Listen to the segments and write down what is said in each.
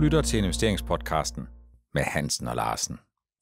lytter til investeringspodcasten med Hansen og Larsen.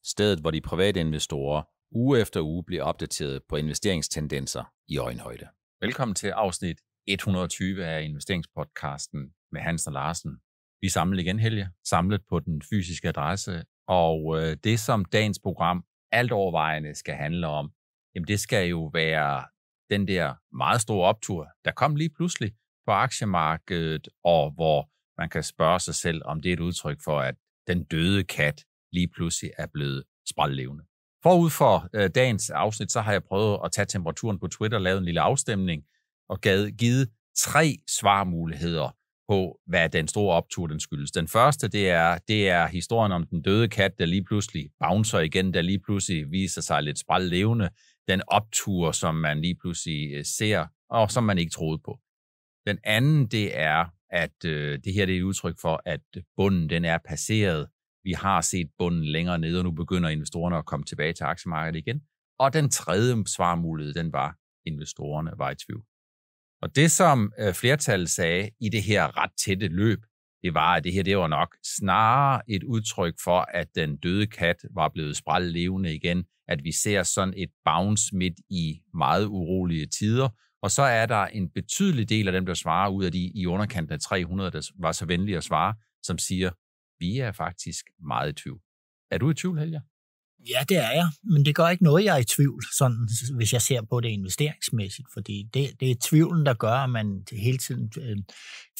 Stedet, hvor de private investorer uge efter uge bliver opdateret på investeringstendenser i øjenhøjde. Velkommen til afsnit 120 af investeringspodcasten med Hansen og Larsen. Vi samler igen helge, samlet på den fysiske adresse, og øh, det som dagens program alt overvejende skal handle om, jamen det skal jo være den der meget store optur, der kom lige pludselig på aktiemarkedet, og hvor man kan spørge sig selv, om det er et udtryk for, at den døde kat lige pludselig er blevet sprællevende. Forud for øh, dagens afsnit, så har jeg prøvet at tage temperaturen på Twitter, lavet en lille afstemning og givet tre svarmuligheder på, hvad den store optur den skyldes. Den første, det er, det er historien om den døde kat, der lige pludselig bouncer igen, der lige pludselig viser sig lidt sprællevende. Den optur, som man lige pludselig øh, ser, og som man ikke troede på. Den anden, det er at øh, det her det er et udtryk for, at bunden den er passeret. Vi har set bunden længere nede, og nu begynder investorerne at komme tilbage til aktiemarkedet igen. Og den tredje svarmulighed, den var, investorerne var i tvivl. Og det, som øh, flertallet sagde i det her ret tætte løb, det var, at det her det var nok snarere et udtryk for, at den døde kat var blevet levende igen, at vi ser sådan et bounce midt i meget urolige tider, og så er der en betydelig del af dem, der svarer ud af de i underkanten af 300, der var så venlige at svare, som siger, vi er faktisk meget i tvivl. Er du i tvivl, Helge? Ja, det er jeg, men det gør ikke noget, jeg er i tvivl, sådan, hvis jeg ser på det investeringsmæssigt, fordi det, det er tvivlen, der gør, at man hele tiden øh,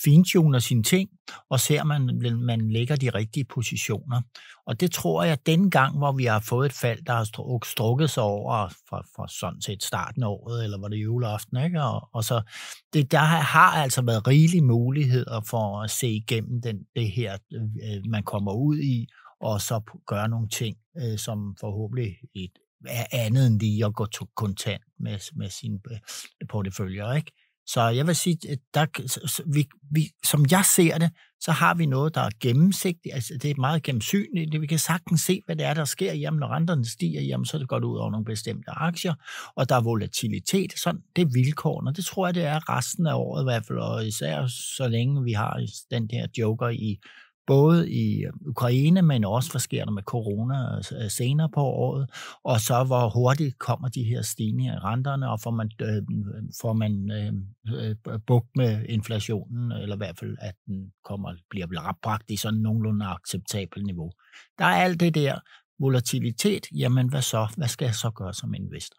fintuner sine ting, og ser, at man, man lægger de rigtige positioner. Og det tror jeg, den gang, hvor vi har fået et fald, der har strukket sig over fra, fra sådan set starten af året, eller var det juleaften, ikke? Og, og så, det, der har altså været rigelige muligheder for at se igennem den, det her, øh, man kommer ud i, og så gøre nogle ting Øh, som forhåbentlig et, er andet end lige at gå to kontant med, med sine øh, porteføljer. Ikke? Så jeg vil sige, at der, vi, vi, som jeg ser det, så har vi noget, der er gennemsigtigt. Altså, det er meget gennemsynligt. Vi kan sagtens se, hvad det er, der sker. Jamen, når renterne stiger, jamen, så er det godt ud over nogle bestemte aktier, og der er volatilitet. Sådan, det er vilkårene. Det tror jeg, det er resten af året i hvert fald, og især så længe vi har den der joker i både i øhm, Ukraine, men også hvad sker der med corona øh, øh, senere på året, og så hvor hurtigt kommer de her stigninger i renterne, og får man, øh, får man øhm, øh, bugt med inflationen, eller i hvert fald, at den kommer, bliver bragt i sådan nogenlunde acceptabelt niveau. Der er alt det der volatilitet, jamen hvad så? Hvad skal jeg så gøre som investor?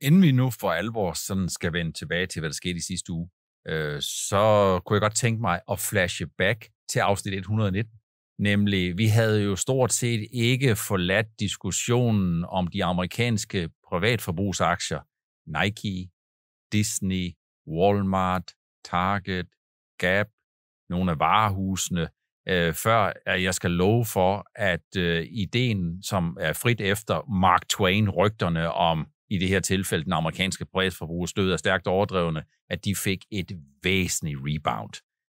Inden vi nu for alvor sådan skal vende tilbage til, hvad der skete i sidste uge, Øh, så kunne jeg godt tænke mig at flashe back til afsnit 119. Nemlig, vi havde jo stort set ikke forladt diskussionen om de amerikanske privatforbrugsaktier. Nike, Disney, Walmart, Target, Gap, nogle af varehusene, øh, før at jeg skal love for, at øh, ideen, som er frit efter Mark Twain-rygterne om i det her tilfælde den amerikanske privatforbrugers stød er stærkt overdrevne, at de fik et væsentligt rebound.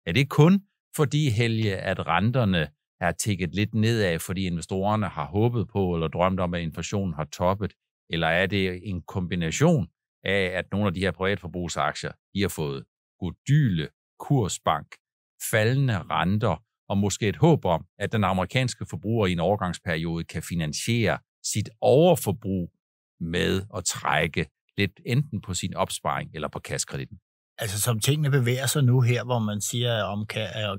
Er det kun fordi, Helge, at renterne er tækket lidt nedad, fordi investorerne har håbet på eller drømt om, at inflationen har toppet? Eller er det en kombination af, at nogle af de her privatforbrugsaktier de har fået godyle, kursbank, faldende renter og måske et håb om, at den amerikanske forbruger i en overgangsperiode kan finansiere sit overforbrug med at trække lidt enten på sin opsparing eller på kaskrediten. Altså som tingene bevæger sig nu her, hvor man siger, om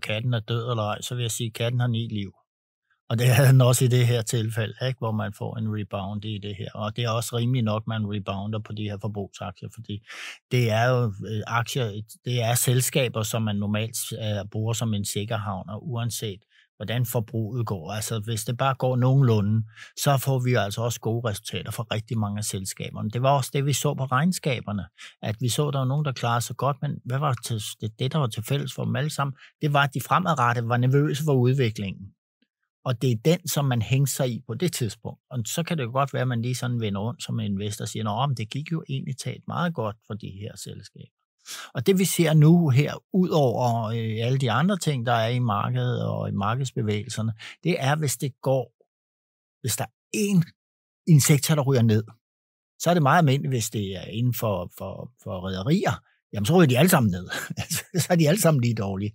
katten er død eller ej, så vil jeg sige, at katten har ni liv. Og det havde den også i det her tilfælde, ikke? hvor man får en rebound i det her. Og det er også rimelig nok, man rebounder på de her forbrugsaktier, fordi det er jo øh, aktier, det er selskaber, som man normalt øh, bruger som en sikkerhavn, og uanset hvordan forbruget går. Altså, hvis det bare går nogenlunde, så får vi altså også gode resultater for rigtig mange af selskaberne. Det var også det, vi så på regnskaberne, at vi så, at der var nogen, der klarede sig godt, men hvad var det, det, det der var til fælles for dem alle sammen? Det var, at de fremadrettet var nervøse for udviklingen. Og det er den, som man hænger sig i på det tidspunkt. Og så kan det jo godt være, at man lige sådan vender rundt som en investor og siger, at det gik jo egentlig talt meget godt for de her selskaber. Og det vi ser nu her, ud over øh, alle de andre ting, der er i markedet og i markedsbevægelserne, det er, hvis det går, hvis der er én en sektor, der ryger ned, så er det meget almindeligt, hvis det er inden for, for, for rædderier, jamen så ryger de alle sammen ned. så er de alle sammen lige dårlige.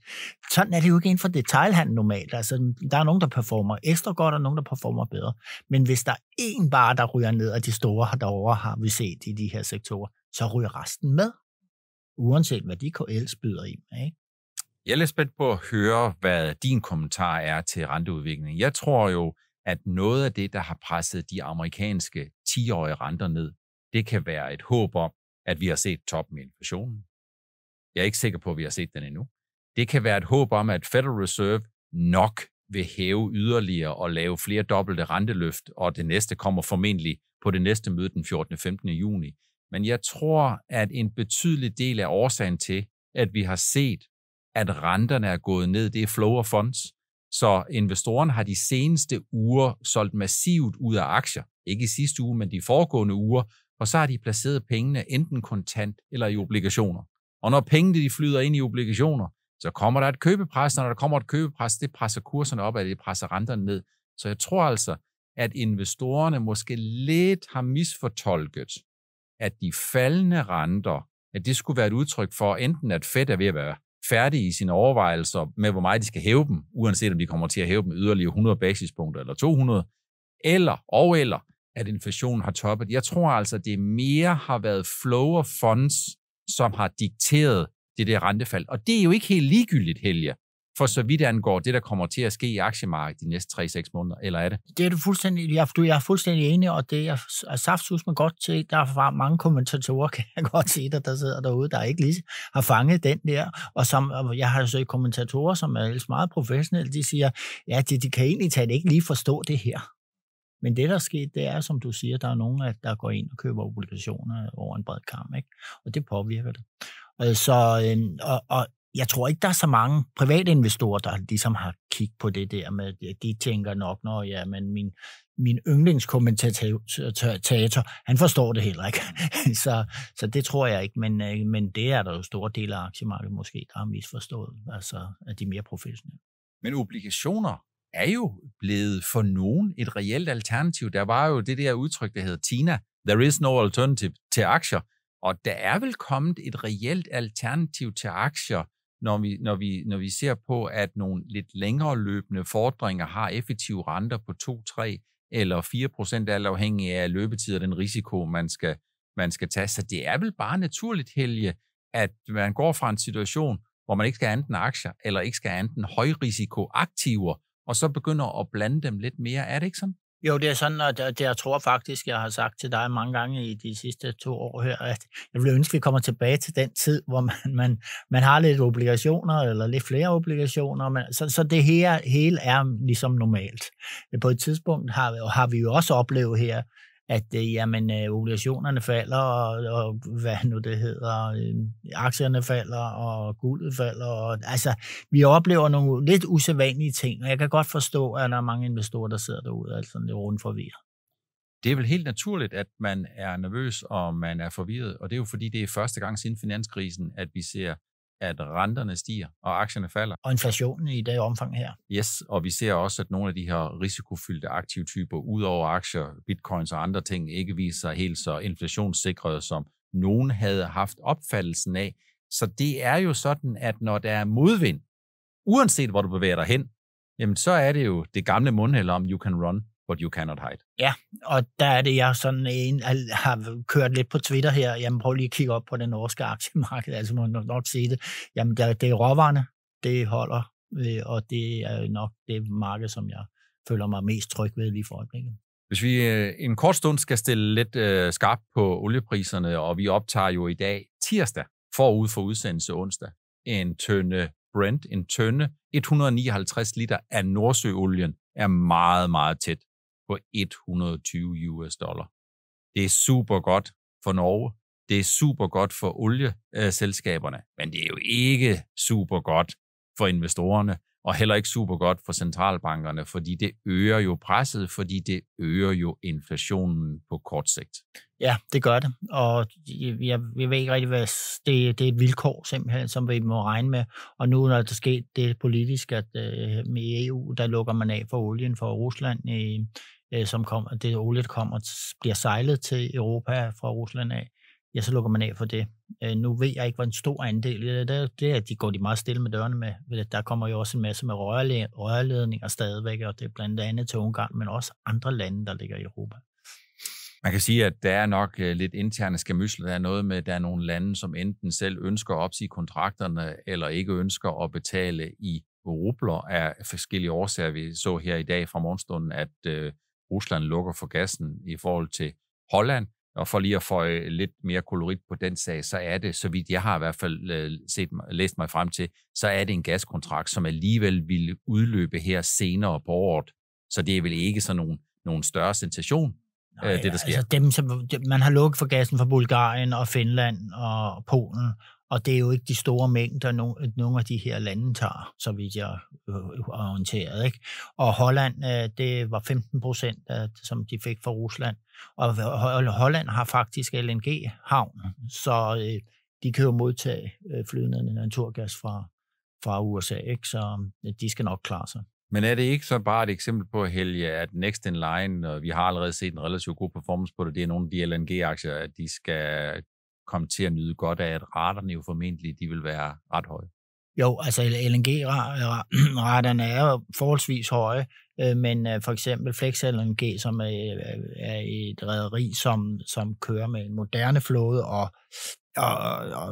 Sådan er det jo ikke inden for detailhandel normalt. Altså, der er nogen, der performer ekstra godt, og nogen, der performer bedre. Men hvis der er én bare, der ryger ned, og de store derovre har vi set i de her sektorer, så ryger resten med uanset hvad de KL's byder ind Ikke? Jeg er lidt spændt på at høre, hvad din kommentar er til renteudviklingen. Jeg tror jo, at noget af det, der har presset de amerikanske 10-årige renter ned, det kan være et håb om, at vi har set toppen i inflationen. Jeg er ikke sikker på, at vi har set den endnu. Det kan være et håb om, at Federal Reserve nok vil hæve yderligere og lave flere dobbelte renteløft, og det næste kommer formentlig på det næste møde den 14. og 15. juni. Men jeg tror, at en betydelig del af årsagen til, at vi har set, at renterne er gået ned, det er flow of funds. Så investorerne har de seneste uger solgt massivt ud af aktier. Ikke i sidste uge, men de foregående uger. Og så har de placeret pengene enten kontant eller i obligationer. Og når pengene de flyder ind i obligationer, så kommer der et købepres. Når der kommer et købepres, det presser kurserne op, og det presser renterne ned. Så jeg tror altså, at investorerne måske lidt har misfortolket, at de faldende renter, at det skulle være et udtryk for enten, at Fed er ved at være færdig i sine overvejelser med, hvor meget de skal hæve dem, uanset om de kommer til at hæve dem yderligere 100 basispunkter eller 200, eller og eller, at inflationen har toppet. Jeg tror altså, at det mere har været flow of funds, som har dikteret det der rentefald. Og det er jo ikke helt ligegyldigt, Helge for så vidt angår det, der kommer til at ske i aktiemarkedet de næste 3-6 måneder, eller er det? Det er du fuldstændig, jeg, du, jeg er fuldstændig enig, og det er, er saftsus man godt til. Der er mange kommentatorer, kan jeg godt se der, der sidder derude, der ikke lige har fanget den der, og som, og jeg har jo kommentatorer, som er ellers meget professionelle, de siger, ja, de, de kan egentlig det, ikke lige forstå det her. Men det, der er sket, det er, som du siger, der er nogen, der går ind og køber obligationer over en bred kamp, ikke? og det påvirker det. Øh, så, øh, og, og jeg tror ikke, der er så mange private investorer, der ligesom har kigget på det der med, at de tænker nok, når ja, men min, min yndlingskommentator, han forstår det heller ikke. så, så det tror jeg ikke, men, øh, men det er der jo store dele af aktiemarkedet måske, der har misforstået, altså at de er mere professionelle. Men obligationer er jo blevet for nogen et reelt alternativ. Der var jo det der udtryk, der hedder TINA, There is no alternative til aktier. Og der er vel kommet et reelt alternativ til aktier, når vi, når, vi, når vi ser på, at nogle lidt længere løbende fordringer har effektive renter på 2, 3 eller 4 procent, alt afhængig af løbetid og den risiko, man skal, man skal tage. Så det er vel bare naturligt, Helge, at man går fra en situation, hvor man ikke skal have enten aktier, eller ikke skal have enten højrisikoaktiver, og så begynder at blande dem lidt mere. Er det ikke sådan? Jo, det er sådan, at det, jeg tror faktisk, jeg har sagt til dig mange gange i de sidste to år her, at jeg vil ønske, at vi kommer tilbage til den tid, hvor man, man, man har lidt obligationer, eller lidt flere obligationer, men, så, så det her hele er ligesom normalt. På et tidspunkt har, har vi jo også oplevet her at øh, jamen, øh, obligationerne falder, og, og hvad nu det hedder, øh, aktierne falder, og guldet falder. Og, altså, vi oplever nogle lidt usædvanlige ting, og jeg kan godt forstå, at der er mange investorer, der sidder derude og altså, er lidt rundt forvirret. Det er vel helt naturligt, at man er nervøs og man er forvirret, og det er jo fordi, det er første gang siden finanskrisen, at vi ser at renterne stiger, og aktierne falder. Og inflationen i det omfang her. Yes, og vi ser også, at nogle af de her risikofyldte aktive typer, udover aktier, bitcoins og andre ting, ikke viser sig helt så inflationssikrede, som nogen havde haft opfattelsen af. Så det er jo sådan, at når der er modvind, uanset hvor du bevæger dig hen, jamen så er det jo det gamle mundhæld om, you can run, what you cannot hide. Ja, og der er det, jeg sådan en, har kørt lidt på Twitter her, jamen prøv lige at kigge op på det norske aktiemarked, altså må jeg nok sige det, jamen der, det er råvarerne, det holder, øh, og det er nok det marked, som jeg føler mig mest tryg ved lige for øjeblikket. Hvis vi øh, en kort stund skal stille lidt øh, skarpt på oliepriserne, og vi optager jo i dag tirsdag forud for udsendelse onsdag, en tønde Brent, en tønde 159 liter af Nordsøolien er meget, meget tæt på 120 US dollar. Det er super godt for Norge. Det er super godt for olieselskaberne, men det er jo ikke super godt for investorerne, og heller ikke super godt for centralbankerne, fordi det øger jo presset, fordi det øger jo inflationen på kort sigt. Ja, det gør det, og jeg, jeg ved ikke rigtig, hvad det, det er et vilkår simpelthen, som vi må regne med, og nu når der sket det politisk, at øh, med EU, der lukker man af for olien fra Rusland i, Øh, som kom, det olie, der kommer, bliver sejlet til Europa fra Rusland af, ja, så lukker man af for det. Øh, nu ved jeg ikke, hvor en stor andel det er. Det er, de går de meget stille med dørene med. Der kommer jo også en masse med rørledninger stadigvæk, og det er blandt andet til Ungarn, men også andre lande, der ligger i Europa. Man kan sige, at der er nok øh, lidt interne skamysler. Der er noget med, at der er nogle lande, som enten selv ønsker at opsige kontrakterne, eller ikke ønsker at betale i rubler af forskellige årsager. Vi så her i dag fra morgenstunden, at øh, Rusland lukker for gassen i forhold til Holland, og for lige at få øh, lidt mere kolorit på den sag, så er det, så vidt jeg har i hvert fald øh, set, læst mig frem til, så er det en gaskontrakt, som alligevel vil udløbe her senere på året. Så det er vel ikke sådan nogen, nogen større sensation, øh, Nej, det der sker. Altså dem, som, man har lukket for gassen fra Bulgarien og Finland og Polen, og det er jo ikke de store mængder, nogle af de her lande tager, så vidt jeg øh, er orienteret. Ikke? Og Holland, øh, det var 15 procent, øh, som de fik fra Rusland. Og Holland har faktisk LNG-havn, så de kan jo modtage flydende naturgas fra, fra USA, ikke? så de skal nok klare sig. Men er det ikke så bare et eksempel på, Helge, at next in line, og vi har allerede set en relativt god performance på det, det er nogle af de LNG-aktier, at de skal komme til at nyde godt af, at raterne jo formentlig de vil være ret høje. Jo, altså LNG-raterne er jo forholdsvis høje, øh, men øh, for eksempel Flex LNG, som øh, er et rederi, som, som kører med en moderne flåde og, og, og, og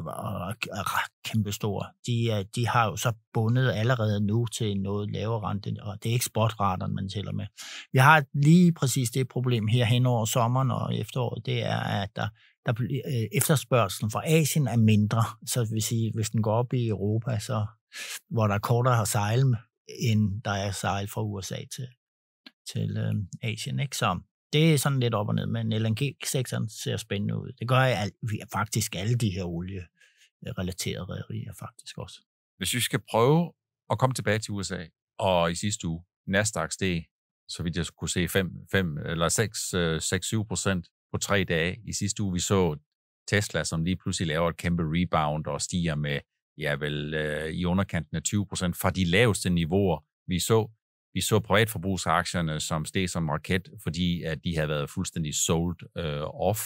er kæmpestore, de, de har jo så bundet allerede nu til noget lavere rente, og det er ikke spotraterne, man tæller med. Vi har lige præcis det problem her hen over sommeren og efteråret, det er, at der der bliver, øh, øh, efterspørgselen fra Asien er mindre. Så det vil sige, hvis den går op i Europa, så, hvor der er kortere at sejle, end der er sejl fra USA til, til øh, Asien. Ikke? Så det er sådan lidt op og ned, men LNG-sektoren ser spændende ud. Det gør jeg alt, faktisk alle de her olierelaterede rædderier faktisk også. Hvis vi skal prøve at komme tilbage til USA, og i sidste uge, Nasdaq steg, så vidt jeg kunne se, 5, 5 eller 6-7 øh, procent på tre dage. I sidste uge vi så Tesla, som lige pludselig laver et kæmpe rebound og stiger med ja vel, øh, i underkanten af 20 procent fra de laveste niveauer, vi så. Vi så privatforbrugsaktierne, som steg som raket, fordi at de havde været fuldstændig sold øh, off.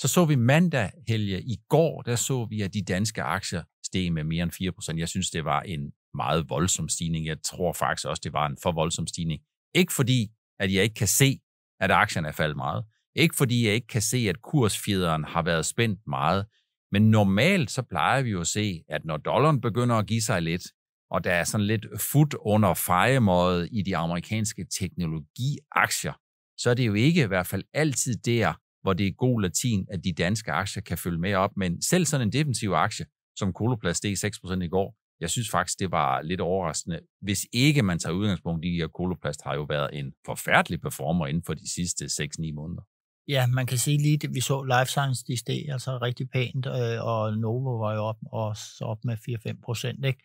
Så så vi mandag, Helge, i går, der så vi, at de danske aktier steg med mere end 4 procent. Jeg synes, det var en meget voldsom stigning. Jeg tror faktisk også, det var en for voldsom stigning. Ikke fordi, at jeg ikke kan se, at aktierne er faldet meget, ikke fordi jeg ikke kan se, at kursfjederen har været spændt meget, men normalt så plejer vi jo at se, at når dollaren begynder at give sig lidt, og der er sådan lidt fod under fejemåde i de amerikanske teknologiaktier, så er det jo ikke i hvert fald altid der, hvor det er god latin, at de danske aktier kan følge med op. Men selv sådan en defensiv aktie, som Koloplast steg 6% i går, jeg synes faktisk, det var lidt overraskende, hvis ikke man tager udgangspunkt i, at Koloplast har jo været en forfærdelig performer inden for de sidste 6-9 måneder. Ja, man kan sige lige, det, vi så Life Science, de steg altså rigtig pænt, øh, og Novo var jo op, også op med 4-5 procent, ikke?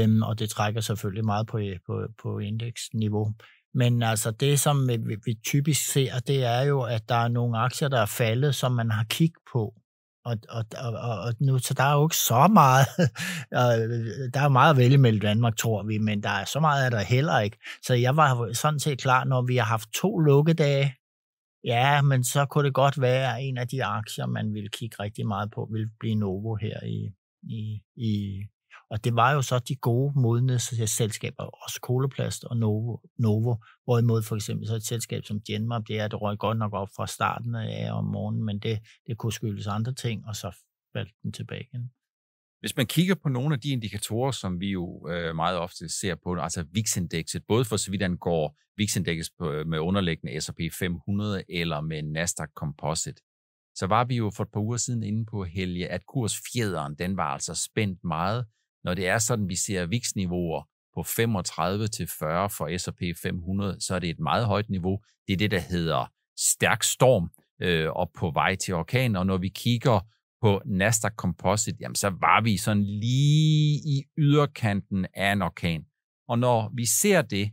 Øhm, og det trækker selvfølgelig meget på, på, på indeksniveau. Men altså det, som vi, vi typisk ser, det er jo, at der er nogle aktier, der er faldet, som man har kig på. Og, og, og, og nu, så der er jo ikke så meget, der er meget at mellem Danmark, tror vi, men der er så meget er der heller ikke. Så jeg var sådan set klar, når vi har haft to lukkedage Ja, men så kunne det godt være, at en af de aktier, man ville kigge rigtig meget på, ville blive Novo her i, i, i og det var jo så de gode modne selskaber, også Koloplast og Novo, Novo, hvorimod for eksempel så et selskab som Genmap, det er, det røg godt nok op fra starten af om morgenen, men det, det kunne skyldes andre ting, og så faldt den tilbage igen. Hvis man kigger på nogle af de indikatorer, som vi jo øh, meget ofte ser på, altså VIX-indekset, både for så vidt angår VIX-indekset øh, med underliggende S&P 500 eller med Nasdaq Composite, så var vi jo for et par uger siden inde på Helge, at kursfjederen, den var altså spændt meget. Når det er sådan, vi ser VIX-niveauer på 35 til 40 for S&P 500, så er det et meget højt niveau. Det er det, der hedder stærk storm øh, og på vej til orkan. Og når vi kigger på Nasdaq Composite, jamen så var vi sådan lige i yderkanten af en orkan. Og når vi ser det,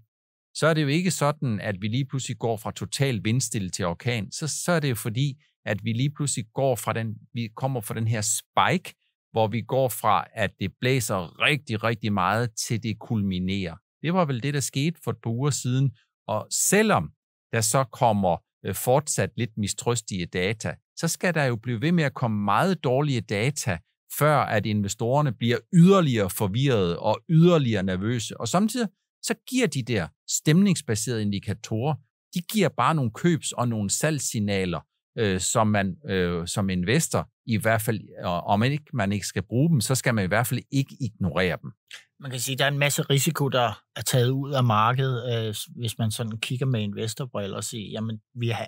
så er det jo ikke sådan, at vi lige pludselig går fra total vindstille til orkan. Så, så er det jo fordi, at vi lige pludselig går fra den, vi kommer fra den her spike, hvor vi går fra, at det blæser rigtig, rigtig meget, til det kulminerer. Det var vel det, der skete for et par uger siden. Og selvom der så kommer øh, fortsat lidt mistrøstige data, så skal der jo blive ved med at komme meget dårlige data, før at investorerne bliver yderligere forvirrede og yderligere nervøse. Og samtidig så giver de der stemningsbaserede indikatorer, de giver bare nogle købs- og nogle salgssignaler, øh, som man øh, som investor i hvert fald, og om man ikke, man ikke skal bruge dem, så skal man i hvert fald ikke ignorere dem. Man kan sige, at der er en masse risiko, der er taget ud af markedet, øh, hvis man sådan kigger med investorbriller og siger, jamen vi har,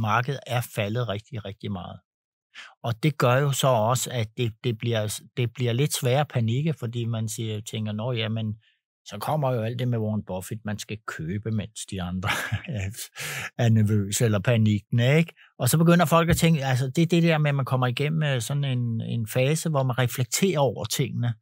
markedet er faldet rigtig, rigtig meget. Og det gør jo så også, at det, det, bliver, det bliver lidt sværere at panikke, fordi man siger, tænker, nå jamen, så kommer jo alt det med Warren Buffett, man skal købe, mens de andre er nervøse eller panikken, ikke? Og så begynder folk at tænke, altså det er det der med, at man kommer igennem øh, sådan en, en fase, hvor man reflekterer over tingene,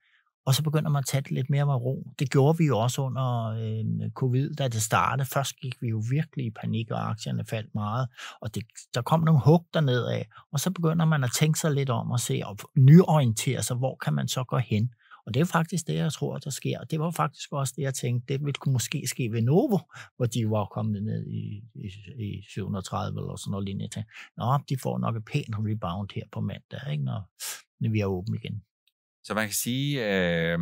og så begynder man at tage det lidt mere med ro. Det gjorde vi jo også under øh, covid, da det startede. Først gik vi jo virkelig i panik, og aktierne faldt meget, og det, der kom nogle hug af, og så begynder man at tænke sig lidt om og se, og nyorientere sig, hvor kan man så gå hen? Og det er faktisk det, jeg tror, der sker. det var faktisk også det, jeg tænkte, det ville kunne måske ske ved Novo, hvor de var kommet ned i, i, i 730 eller sådan noget lignende. Jeg tænkte, Nå, de får nok et pænt rebound her på mandag, ikke, når, når vi er åbent igen. Så man kan sige, øh,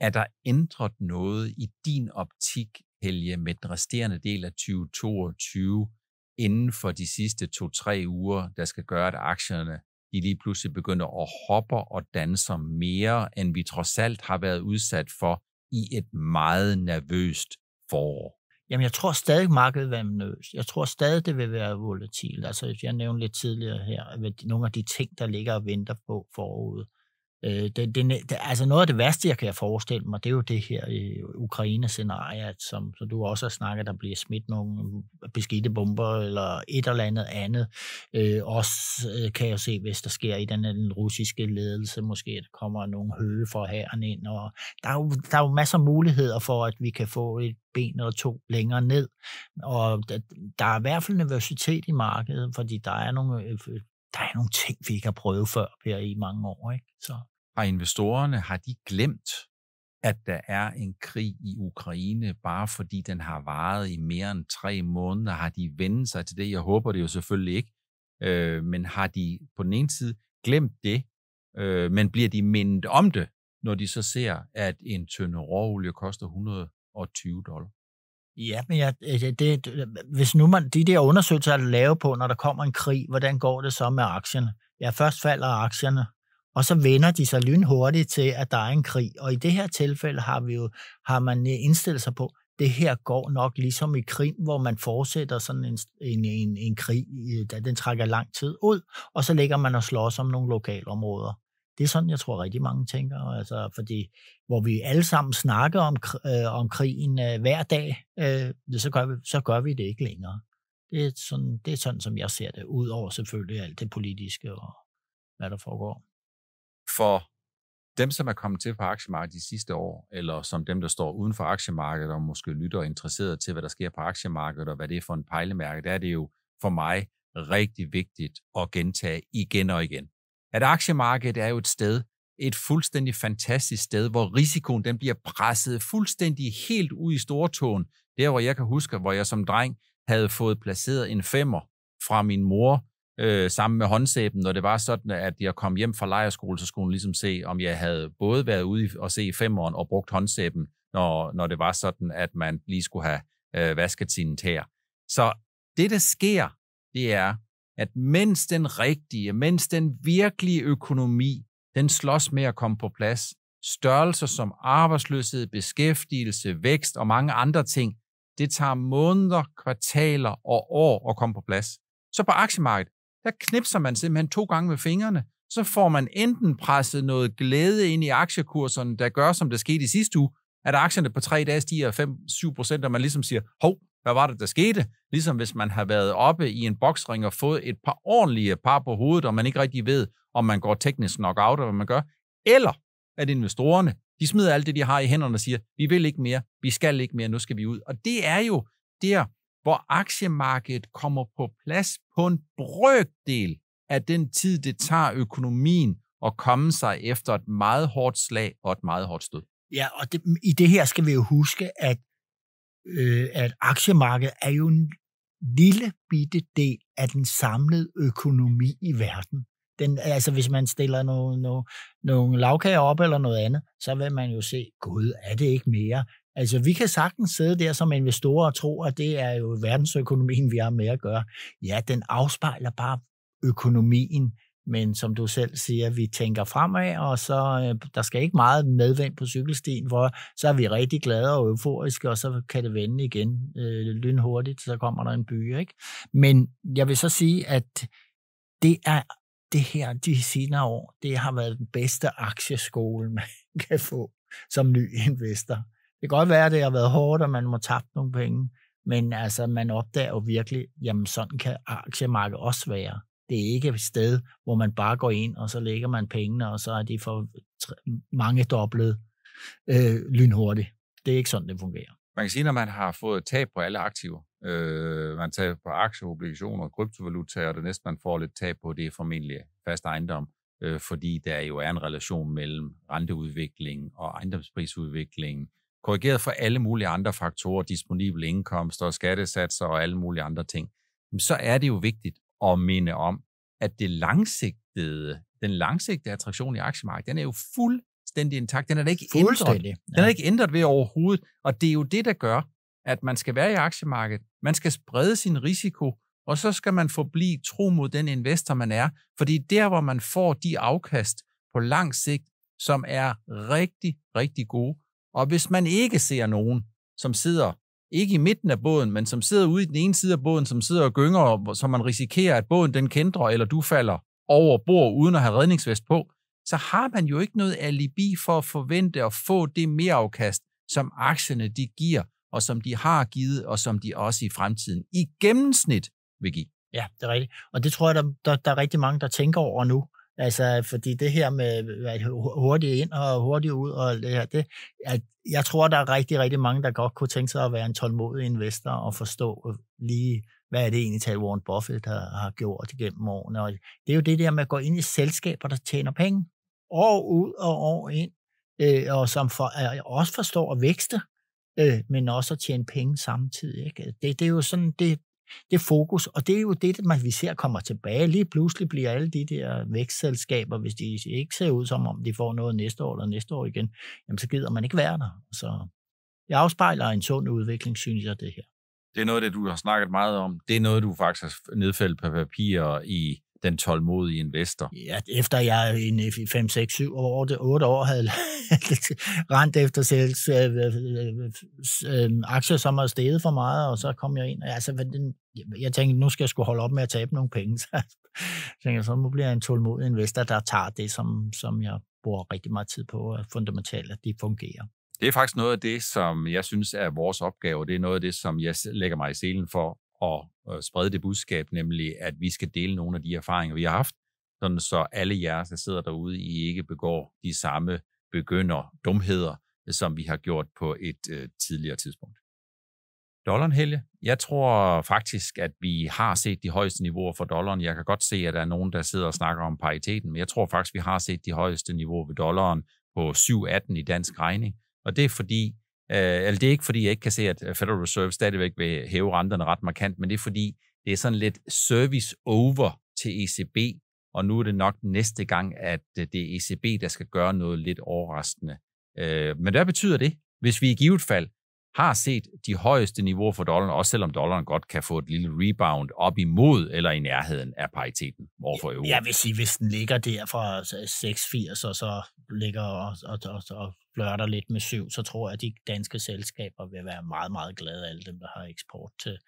er der ændret noget i din optik, Helge, med den resterende del af 2022 inden for de sidste to-tre uger, der skal gøre, at aktierne de lige pludselig begynder at hoppe og danse mere, end vi trods alt har været udsat for i et meget nervøst forår? Jamen, jeg tror stadig, markedet vil være nervøst. Jeg tror stadig, det vil være volatilt. Altså, jeg nævnte lidt tidligere her, at nogle af de ting, der ligger og venter på foråret, Øh, det, det, det, altså noget af det værste, jeg kan forestille mig, det er jo det her øh, Ukraine-scenarie, som, som du også har snakket, der bliver smidt nogle beskidte bomber eller et eller andet andet. Øh, også øh, kan jeg se, hvis der sker i den, øh, den russiske ledelse, måske der kommer nogle høge fra herren ind. Og der, er jo, der er jo masser af muligheder for, at vi kan få et ben eller to længere ned. Og der, der er i hvert fald nervøsitet i markedet, fordi der er nogle der er nogle ting, vi ikke har prøvet før her i mange år. Ikke? Så. Har investorerne, har de glemt, at der er en krig i Ukraine, bare fordi den har varet i mere end tre måneder? Har de vendt sig til det? Jeg håber det jo selvfølgelig ikke. Øh, men har de på den ene side glemt det, øh, men bliver de mindet om det, når de så ser, at en tønde råolie koster 120 dollar? Ja, men jeg, øh, det, det, hvis nu man, de der undersøgelser er lave på, når der kommer en krig, hvordan går det så med aktierne? Ja, først falder aktierne, og så vender de sig lynhurtigt til, at der er en krig. Og i det her tilfælde har, vi jo, har man øh, indstillet sig på, det her går nok ligesom i Krim, hvor man fortsætter sådan en, en, en, en krig, da den trækker lang tid ud, og så ligger man og slås om nogle lokalområder. Det er sådan, jeg tror rigtig mange tænker, altså, fordi hvor vi alle sammen snakker om, øh, om krigen øh, hver dag, øh, så, gør vi, så gør vi det ikke længere. Det er, sådan, det er sådan, som jeg ser det, ud over selvfølgelig alt det politiske og hvad der foregår for dem, som er kommet til på aktiemarkedet de sidste år, eller som dem, der står uden for aktiemarkedet og måske lytter og interesseret til, hvad der sker på aktiemarkedet og hvad det er for en pejlemærke, der er det jo for mig rigtig vigtigt at gentage igen og igen. At aktiemarkedet er jo et sted, et fuldstændig fantastisk sted, hvor risikoen den bliver presset fuldstændig helt ud i stortåen. Der, hvor jeg kan huske, hvor jeg som dreng havde fået placeret en femmer fra min mor øh, sammen med håndsæben, når det var sådan, at jeg kom hjem fra lejerskole, så skulle hun ligesom se, om jeg havde både været ude og se femåren og brugt håndsæben, når, når det var sådan, at man lige skulle have øh, vasket sine tæer. Så det, der sker, det er, at mens den rigtige, mens den virkelige økonomi, den slås med at komme på plads, størrelser som arbejdsløshed, beskæftigelse, vækst og mange andre ting, det tager måneder, kvartaler og år at komme på plads. Så på aktiemarkedet, der knipser man simpelthen to gange med fingrene, så får man enten presset noget glæde ind i aktiekurserne, der gør, som det skete i sidste uge, at aktierne på tre dage stiger 5-7 procent, og man ligesom siger, hov, hvad var det, der skete? Ligesom hvis man har været oppe i en boksring og fået et par ordentlige par på hovedet, og man ikke rigtig ved, om man går teknisk nok out, eller hvad man gør. Eller at investorerne, de smider alt det, de har i hænderne og siger, vi vil ikke mere, vi skal ikke mere, nu skal vi ud. Og det er jo der, hvor aktiemarkedet kommer på plads på en brøkdel af den tid, det tager økonomien at komme sig efter et meget hårdt slag og et meget hårdt stød. Ja, og det, i det her skal vi jo huske, at, øh, at aktiemarkedet er jo en lille bitte del af den samlede økonomi i verden. Den, altså hvis man stiller nogle, nogle, nogle lavkager op eller noget andet, så vil man jo se, gud, er det ikke mere Altså, vi kan sagtens sidde der som investorer og tro, at det er jo verdensøkonomien, vi har med at gøre. Ja, den afspejler bare økonomien, men som du selv siger, vi tænker fremad, og så øh, der skal ikke meget medvind på cykelstien, hvor så er vi rigtig glade og euforiske, og så kan det vende igen øh, lynhurtigt, så kommer der en by. Ikke? Men jeg vil så sige, at det er det her de senere år, det har været den bedste aktieskole, man kan få som ny investor. Det kan godt være, at det har været hårdt, og man må tabe nogle penge, men altså, man opdager jo virkelig, jamen sådan kan aktiemarkedet også være. Det er ikke et sted, hvor man bare går ind, og så lægger man pengene, og så er de for mange dobblet øh, lynhurtigt. Det er ikke sådan, det fungerer. Man kan sige, når man har fået tab på alle aktiver, øh, man tager på aktier, obligationer, kryptovaluta, og det næste, man får lidt tab på, det er formentlig fast ejendom øh, fordi der jo er en relation mellem renteudvikling og ejendomsprisudvikling korrigeret for alle mulige andre faktorer, disponible indkomster og skattesatser og alle mulige andre ting, så er det jo vigtigt at minde om, at det langsigtede, den langsigtede attraktion i aktiemarkedet, den er jo fuldstændig intakt. Den er da ikke ændret. Den er ja. ikke ændret ved overhovedet. Og det er jo det, der gør, at man skal være i aktiemarkedet. Man skal sprede sin risiko, og så skal man forblive tro mod den investor, man er. Fordi der, hvor man får de afkast på lang sigt, som er rigtig, rigtig gode, og hvis man ikke ser nogen, som sidder ikke i midten af båden, men som sidder ude i den ene side af båden, som sidder og gynger, så man risikerer, at båden den kendrer, eller du falder over bord uden at have redningsvest på, så har man jo ikke noget alibi for at forvente at få det mere afkast, som aktierne de giver, og som de har givet, og som de også i fremtiden i gennemsnit vil give. Ja, det er rigtigt. Og det tror jeg, der, der, der er rigtig mange, der tænker over nu. Altså, fordi det her med hurtigt ind og hurtigt ud og det her, det, at jeg tror, der er rigtig, rigtig mange, der godt kunne tænke sig at være en tålmodig investor og forstå øh, lige, hvad er det egentlig, til Warren Buffett har, har gjort igennem årene. Og det er jo det der med at gå ind i selskaber, der tjener penge år ud og år ind, øh, og som for, er, øh, også forstår at vækste, øh, men også at tjene penge samtidig. Ikke? Det, det er jo sådan, det, det fokus, og det er jo det, man vi ser kommer tilbage. Lige pludselig bliver alle de der vækstselskaber, hvis de ikke ser ud som om, de får noget næste år eller næste år igen, jamen så gider man ikke være der. Så det afspejler en sund udvikling, synes jeg, det her. Det er noget det, du har snakket meget om. Det er noget, du faktisk har nedfældet på papir i den tålmodige investor? Ja, efter jeg i 5, 6, 7, 8, 8 år havde rent efter sælges, øh øh, øh, øh, øh, aktier, som havde steget for meget, og så kom jeg ind. Altså, den, jeg tænkte, nu skal jeg skulle holde op med at tabe nogle penge. Så tænkte jeg, så nu bliver jeg en tålmodig investor, der tager det, som, som jeg bruger rigtig meget tid på, at fundamentalt, at det fungerer. Det er faktisk noget af det, som jeg synes er vores opgave. Det er noget af det, som jeg lægger mig i selen for at øh, sprede det budskab, nemlig at vi skal dele nogle af de erfaringer, vi har haft, sådan så alle jer, der sidder derude, I ikke begår de samme begynder dumheder, som vi har gjort på et øh, tidligere tidspunkt. Dollaren, Helge? Jeg tror faktisk, at vi har set de højeste niveauer for dollaren. Jeg kan godt se, at der er nogen, der sidder og snakker om pariteten, men jeg tror faktisk, at vi har set de højeste niveauer ved dollaren på 7,18 i dansk regning. Og det er fordi, Øh, eller det er ikke, fordi jeg ikke kan se, at øh, Federal Reserve stadigvæk vil hæve renterne ret markant, men det er fordi, det er sådan lidt service over til ECB, og nu er det nok næste gang, at øh, det er ECB, der skal gøre noget lidt overraskende. Men hvad betyder det, hvis vi i givet fald har set de højeste niveauer for dollaren, også selvom dollaren godt kan få et lille rebound op imod eller i nærheden af pariteten overfor euro. Jeg vil sige, hvis den ligger der fra 6,80 og så ligger og, og, og, og flørter lidt med syv, så tror jeg, at de danske selskaber vil være meget, meget glade, alle dem, der har eksport til,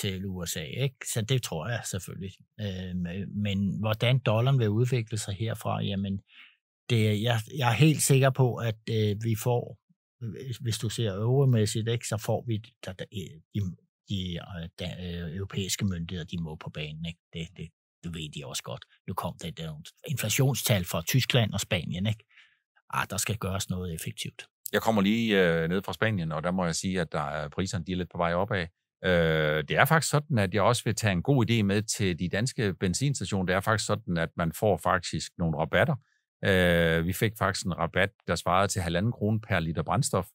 til USA. Ikke? Så det tror jeg selvfølgelig. Øh, men hvordan dollaren vil udvikle sig herfra, jamen, det, jeg, jeg er helt sikker på, at øh, vi får, hvis du ser øvremæssigt, ikke, så får vi der, der, øh, de, de, de øh, de øh, europæiske myndigheder, de må på banen. Ikke? Det, det, det ved de også godt. Nu kom det der inflationstal fra Tyskland og Spanien, ikke? at ah, der skal gøres noget effektivt. Jeg kommer lige øh, ned fra Spanien, og der må jeg sige, at der er priserne de er lidt på vej opad. Øh, det er faktisk sådan, at jeg også vil tage en god idé med til de danske benzinstationer. Det er faktisk sådan, at man får faktisk nogle rabatter. Øh, vi fik faktisk en rabat, der svarede til halvanden krone per liter brændstof.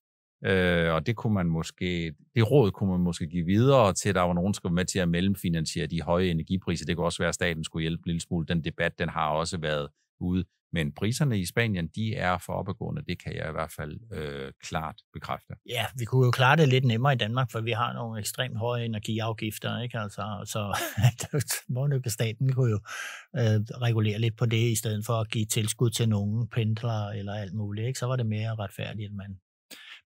Øh, og det kunne man måske, det råd kunne man måske give videre til, at der var nogen, der skulle med til at mellemfinansiere de høje energipriser. Det kunne også være, at staten skulle hjælpe en lille smule. Den debat, den har også været ude. Men priserne i Spanien, de er for opadgående, det kan jeg i hvert fald øh, klart bekræfte. Ja, vi kunne jo klare det lidt nemmere i Danmark, for vi har nogle ekstremt høje energiafgifter, ikke? Altså, så Monika staten kunne jo øh, regulere lidt på det, i stedet for at give tilskud til nogen pendlere eller alt muligt, ikke? Så var det mere retfærdigt, at man,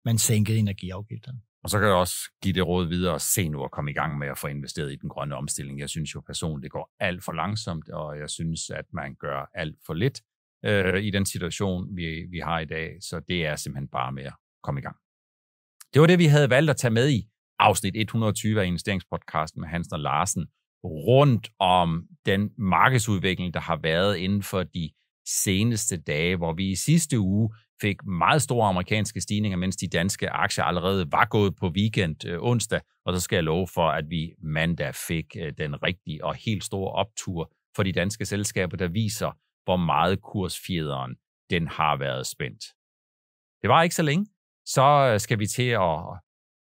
man sænkede energiafgifterne. Og så kan jeg også give det råd videre, og se nu at komme i gang med at få investeret i den grønne omstilling. Jeg synes jo personligt, det går alt for langsomt, og jeg synes, at man gør alt for lidt øh, i den situation, vi, vi har i dag. Så det er simpelthen bare med at komme i gang. Det var det, vi havde valgt at tage med i afsnit 120 af investeringspodcasten med Hansen og Larsen rundt om den markedsudvikling, der har været inden for de seneste dage, hvor vi i sidste uge fik meget store amerikanske stigninger, mens de danske aktier allerede var gået på weekend øh, onsdag, og så skal jeg love for, at vi mandag fik øh, den rigtige og helt store optur for de danske selskaber, der viser, hvor meget kursfjederen den har været spændt. Det var ikke så længe. Så øh, skal vi til at,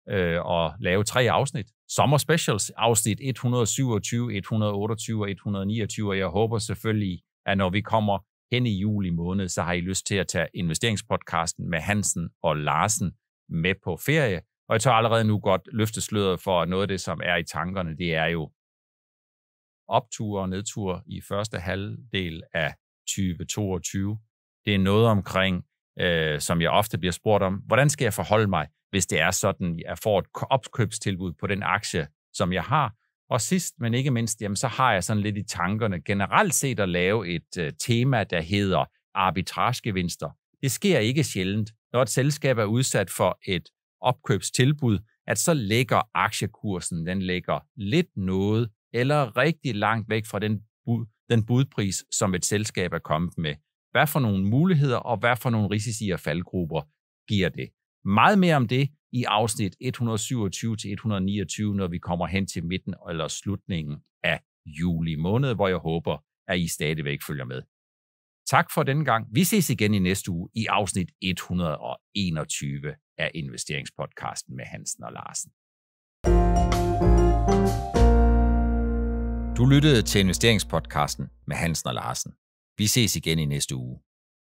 øh, at lave tre afsnit. Sommer Specials, afsnit 127, 128 og 129. Og jeg håber selvfølgelig, at når vi kommer hen i juli måned, så har I lyst til at tage investeringspodcasten med Hansen og Larsen med på ferie. Og jeg tør allerede nu godt løftesløret sløret for noget af det, som er i tankerne, det er jo optur og nedtur i første halvdel af 2022. Det er noget omkring, øh, som jeg ofte bliver spurgt om, hvordan skal jeg forholde mig, hvis det er sådan, jeg får et opkøbstilbud på den aktie, som jeg har. Og sidst, men ikke mindst, jamen, så har jeg sådan lidt i tankerne generelt set at lave et øh, tema, der hedder arbitragegevinster. Det sker ikke sjældent, når et selskab er udsat for et opkøbstilbud, at så ligger aktiekursen, den ligger lidt noget eller rigtig langt væk fra den den budpris, som et selskab er kommet med. Hvad for nogle muligheder og hvad for nogle risici og faldgrupper giver det? Meget mere om det i afsnit 127-129, når vi kommer hen til midten eller slutningen af juli måned, hvor jeg håber, at I stadigvæk følger med. Tak for denne gang. Vi ses igen i næste uge i afsnit 121 af investeringspodcasten med Hansen og Larsen. thank you du lyttede til investeringspodcasten med Hansen og Larsen. Vi ses igen i næste uge.